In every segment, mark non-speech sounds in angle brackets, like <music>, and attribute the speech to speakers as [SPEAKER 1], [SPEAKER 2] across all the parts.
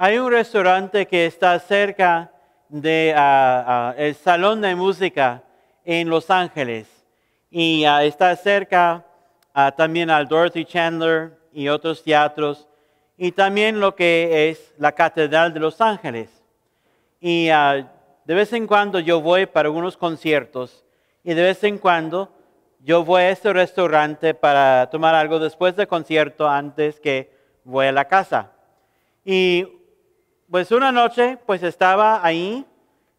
[SPEAKER 1] Hay un restaurante que está cerca del ah, ah, Salón de Música en Los Ángeles y ah, está cerca también al Dorothy Chandler y otros teatros y también lo que es la Catedral de Los Ángeles. Y de vez en cuando yo voy para unos conciertos y de vez en cuando yo voy a este restaurante para tomar algo después del concierto antes que voy a la casa. Y pues una noche, pues estaba ahí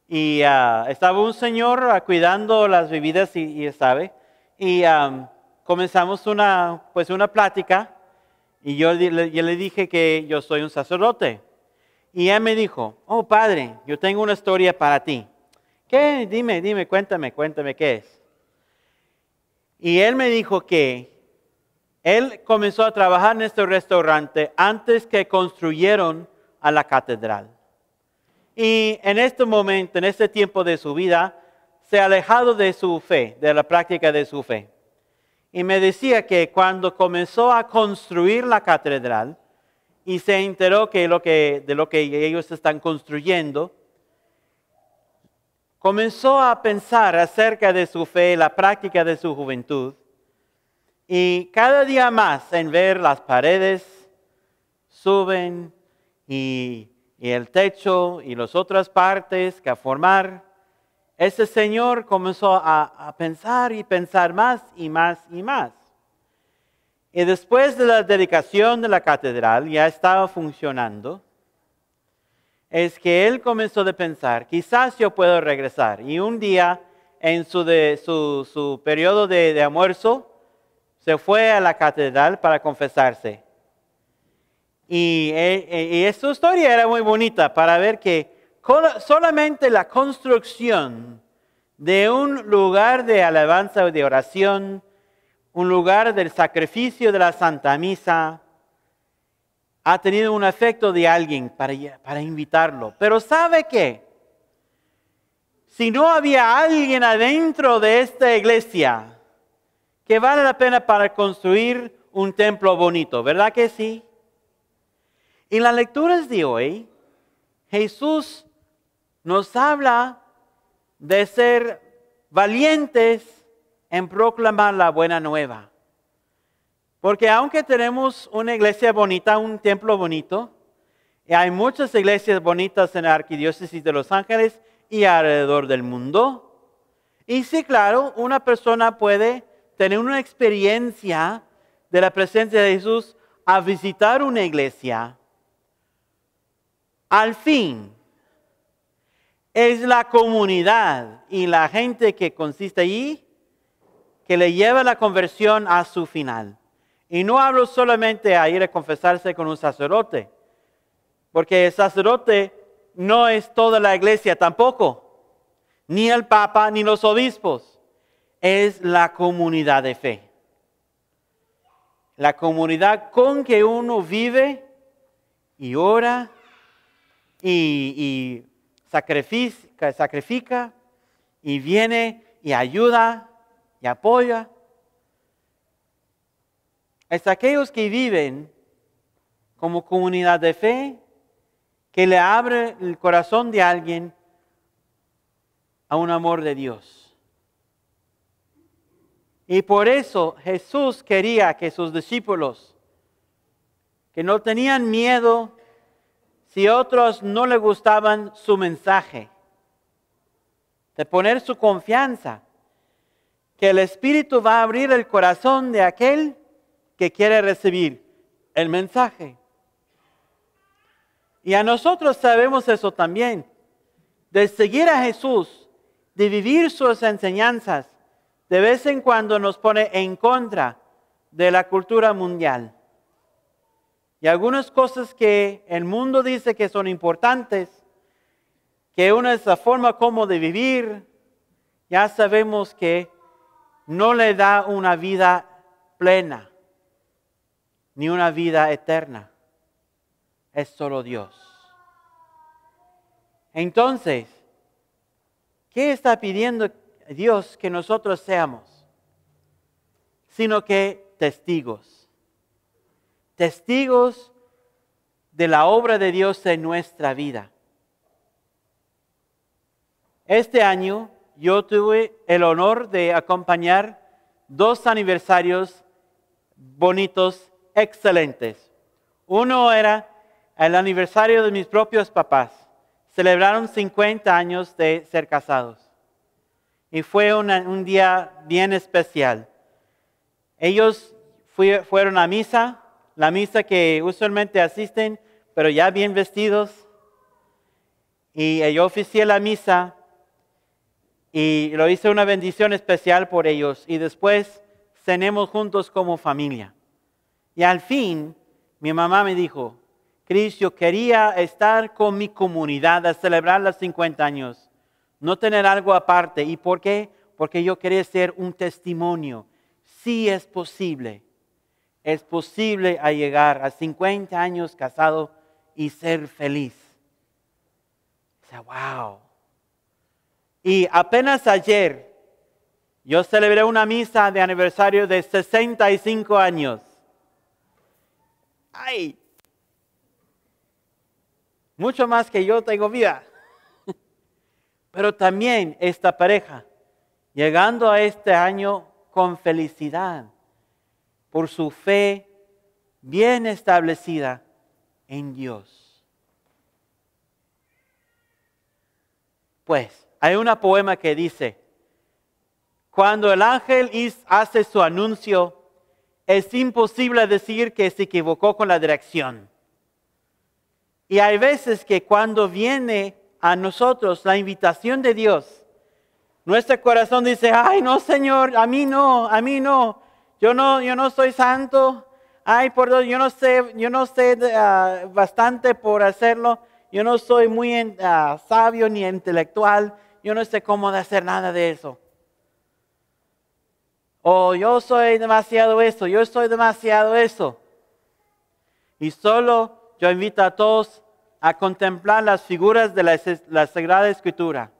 [SPEAKER 1] y ah, estaba un señor ah, cuidando las bebidas y, y sabe, y comenzamos una, pues una plática y yo yo le dije que yo soy un sacerdote. Y él me dijo, oh padre, yo tengo una historia para ti. ¿Qué? Dime, dime, cuéntame, cuéntame qué es. Y él me dijo que él comenzó a trabajar en este restaurante antes que construyeron a la catedral. Y en este momento, en este tiempo de su vida, se ha alejado de su fe, de la práctica de su fe. Y me decía que cuando comenzó a construir la catedral y se enteró que lo que, de lo que ellos están construyendo, comenzó a pensar acerca de su fe, la práctica de su juventud, y cada día más en ver las paredes suben y, el techo y las otras partes que formar, ese señor comenzó a, pensar y pensar más y más y más. Y después de la dedicación de la catedral, ya estaba funcionando, es que él comenzó a pensar, quizás yo puedo regresar. Y un día, en su, periodo de, almuerzo, se fue a la catedral para confesarse. Y, e, e, y, esta historia era muy bonita para ver que solamente la construcción de un lugar de alabanza o de oración, un lugar del sacrificio de la Santa Misa, ha tenido un efecto de alguien para, para invitarlo. Pero ¿sabe qué? Si no había alguien adentro de esta iglesia, que vale la pena para construir un templo bonito, ¿verdad que sí? En las lecturas de hoy, Jesús nos habla de ser valientes en proclamar la buena nueva. Porque aunque tenemos una iglesia bonita, un templo bonito, y hay muchas iglesias bonitas en la arquidiócesis de Los Ángeles y alrededor del mundo, y sí, claro, una persona puede tener una experiencia de la presencia de Jesús a visitar una iglesia, al fin, es la comunidad y la gente que consiste allí que le lleva la conversión a su final. Y no hablo solamente a ir a confesarse con un sacerdote, porque el sacerdote no es toda la iglesia tampoco, ni el papa, ni los obispos, es la comunidad de fe. La comunidad con que uno vive y ora y, sacrifica, sacrifica y viene y ayuda y apoya. Es aquellos que viven como comunidad de fe que le abre el corazón de alguien a un amor de Dios. Y por eso Jesús quería que sus discípulos, que no tenían miedo si otros no le gustaban su mensaje, de poner su confianza, que el Espíritu va a abrir el corazón de aquel que quiere recibir el mensaje. Y a nosotros sabemos eso también, de seguir a Jesús, de vivir sus enseñanzas, de vez en cuando nos pone en contra de la cultura mundial. Y algunas cosas que el mundo dice que son importantes, que una es la forma como de vivir, ya sabemos que no le da una vida plena, ni una vida eterna. Es solo Dios. Entonces, ¿qué está pidiendo Dios que nosotros seamos? Sino que testigos testigos de la obra de Dios en nuestra vida. Este año yo tuve el honor de acompañar dos aniversarios bonitos, excelentes. Uno era el aniversario de mis propios papás. Celebraron 50 años de ser casados. Y fue un día bien especial. Ellos fueron a misa, la misa que usualmente asisten, pero ya bien vestidos. Y eh, yo oficié la misa y lo hice una bendición especial por ellos. Y después cenemos juntos como familia. Y al fin, mi mamá me dijo, Cris, yo quería estar con mi comunidad a celebrar los 50 años, no tener algo aparte. ¿Y por qué? Porque yo quería ser un testimonio. Sí es posible es posible llegar a 50 años casado y ser feliz. O sea, wow. Y apenas ayer yo celebré una misa de aniversario de 65 años. ¡Ay! Mucho más que yo tengo vida. <laughs> Pero también esta pareja, llegando a este año con felicidad por su fe bien establecida en Dios. Pues hay una poema que dice, cuando el ángel hace su anuncio, es imposible decir que se equivocó con la dirección. Y hay veces que cuando viene a nosotros la invitación de Dios, nuestro corazón dice, ay no, Señor, a mí no, a mí no, yo no, yo no soy santo. Ay, por Dios, yo no sé, yo no sé ah, bastante por hacerlo. Yo no soy muy ah, sabio ni intelectual. Yo no sé cómo hacer nada de eso. O yo soy demasiado eso, yo soy demasiado eso. Y solo yo invito a todos a contemplar las figuras de la, la Sagrada Escritura.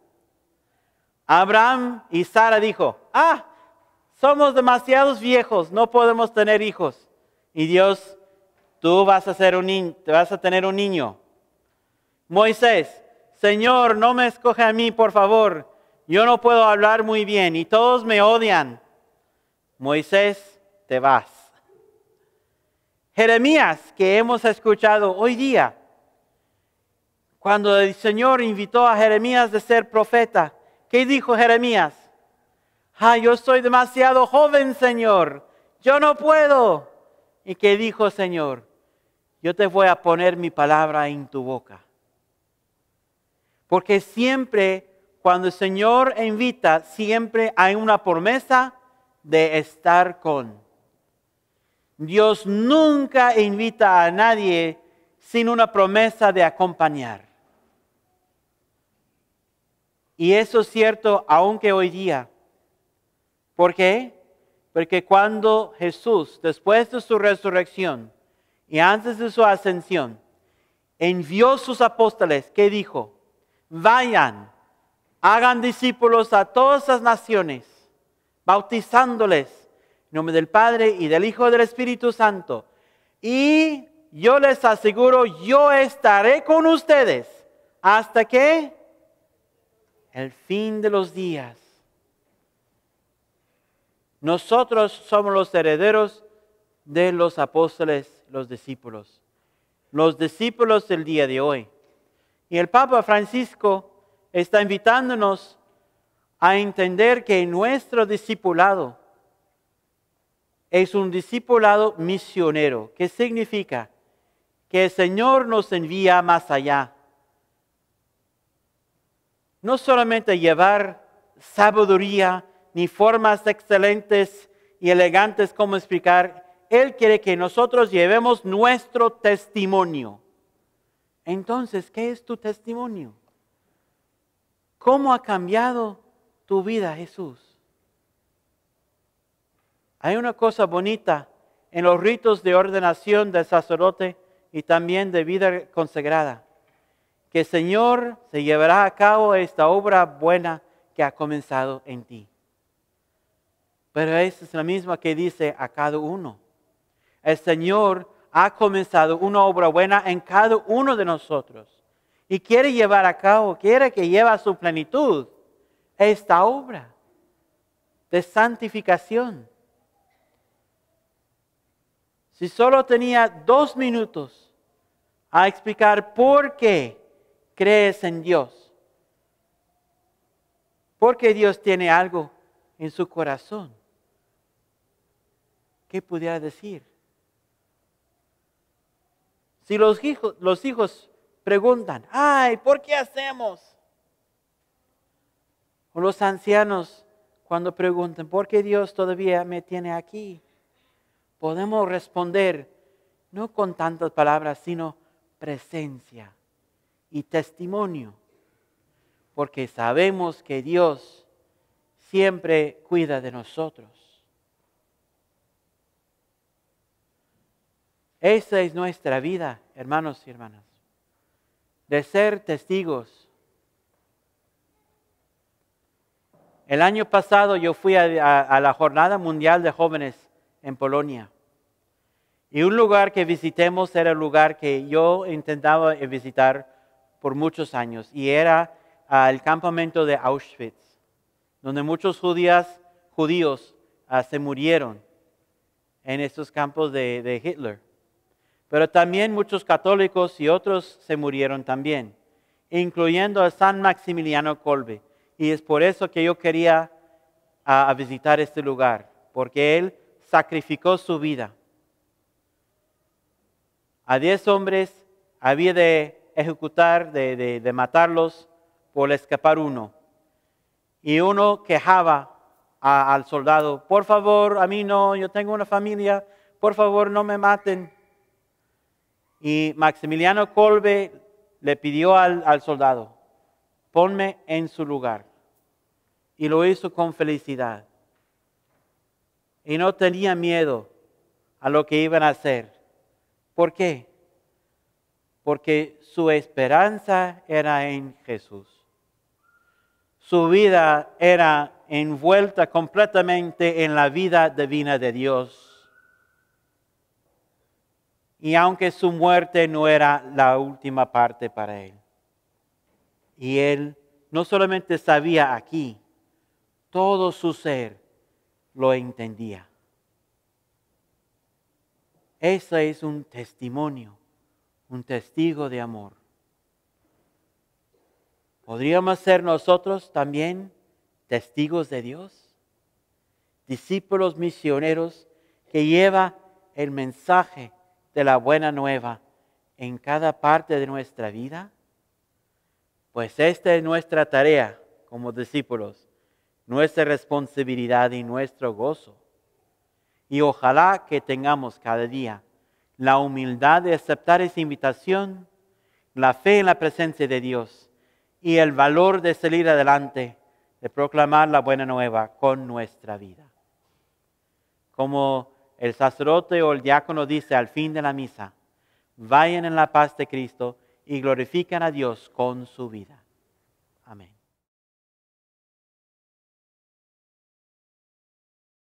[SPEAKER 1] Abraham y Sara dijo, ah, somos demasiados viejos, no podemos tener hijos. Y Dios, tú vas a, tener un niño. Moisés, Señor, no me escoge a mí, por favor. Yo no puedo hablar muy bien y todos me odian. Moisés, te vas. Jeremías, que hemos escuchado hoy día, cuando el Señor invitó a Jeremías de ser profeta, ¿qué dijo Jeremías? ah, yo soy demasiado joven, Señor, yo no puedo. ¿Y qué dijo, Señor? Yo te voy a poner mi palabra en tu boca. Porque siempre, cuando el Señor invita, siempre hay una promesa de estar con. Dios nunca invita a nadie sin una promesa de acompañar. Y eso es cierto aunque hoy día. ¿Por qué? Porque cuando Jesús, después de su resurrección y antes de su ascensión, envió a sus apóstoles, ¿qué dijo? Vayan, hagan discípulos a todas las naciones, bautizándoles en nombre del Padre y del Hijo y del Espíritu Santo. Y yo les aseguro, yo estaré con ustedes hasta que el fin de los días. Nosotros somos los herederos de los apóstoles, los discípulos, los discípulos del día de hoy. Y el Papa Francisco está invitándonos a entender que nuestro discipulado es un discipulado misionero, que significa que el Señor nos envía más allá. No solamente llevar sabiduría, ni formas excelentes y elegantes como explicar. Él quiere que nosotros llevemos nuestro testimonio. Entonces, ¿qué es tu testimonio? ¿Cómo ha cambiado tu vida, Jesús? Hay una cosa bonita en los ritos de ordenación del sacerdote y también de vida consagrada, que el Señor se llevará a cabo esta obra buena que ha comenzado en ti. Pero esa es la misma que dice a cada uno. El Señor ha comenzado una obra buena en cada uno de nosotros y quiere llevar a cabo, quiere que lleve a su plenitud esta obra de santificación. Si solo tenía dos minutos a explicar por qué crees en Dios, porque Dios tiene algo en su corazón ¿qué pudiera decir? Si los hijos, los hijos preguntan, ay, ¿por qué hacemos? O los ancianos, cuando preguntan, ¿por qué Dios todavía me tiene aquí? Podemos responder, no con tantas palabras, sino presencia y testimonio, porque sabemos que Dios siempre cuida de nosotros. Esa es nuestra vida, hermanos y hermanas, de ser testigos. El año pasado yo fui a, la Jornada Mundial de Jóvenes en Polonia. Y un lugar que visitemos era el lugar que yo intentaba visitar por muchos años y era el campamento de Auschwitz, donde muchos judíos ah, se murieron en estos campos de Hitler. Pero también muchos católicos y otros se murieron también, incluyendo a San Maximiliano Colbe. Y es por eso que yo quería visitar este lugar, porque él sacrificó su vida. A diez hombres había de ejecutar, de, matarlos por escapar uno. Y uno quejaba al soldado, por favor, a mí no, yo tengo una familia, por favor, no me maten. Y Maximiliano Colbe le pidió al, al soldado, ponme en su lugar. Y lo hizo con felicidad. Y no tenía miedo a lo que iban a hacer. ¿Por qué? Porque su esperanza era en Jesús. Su vida era envuelta completamente en la vida divina de Dios y aunque su muerte no era la última parte para él. Y él no solamente sabía aquí, todo su ser lo entendía. Ese es un testimonio, un testigo de amor. ¿Podríamos ser nosotros también testigos de Dios? Discípulos misioneros que lleva el mensaje de la buena nueva en cada parte de nuestra vida? Pues esta es nuestra tarea como discípulos, nuestra responsabilidad y nuestro gozo. Y ojalá que tengamos cada día la humildad de aceptar esa invitación, la fe en la presencia de Dios y el valor de salir adelante, de proclamar la buena nueva con nuestra vida. Como el sacerdote o el diácono dice al fin de la misa, vayan en la paz de Cristo y glorifican a Dios con su vida. Amén.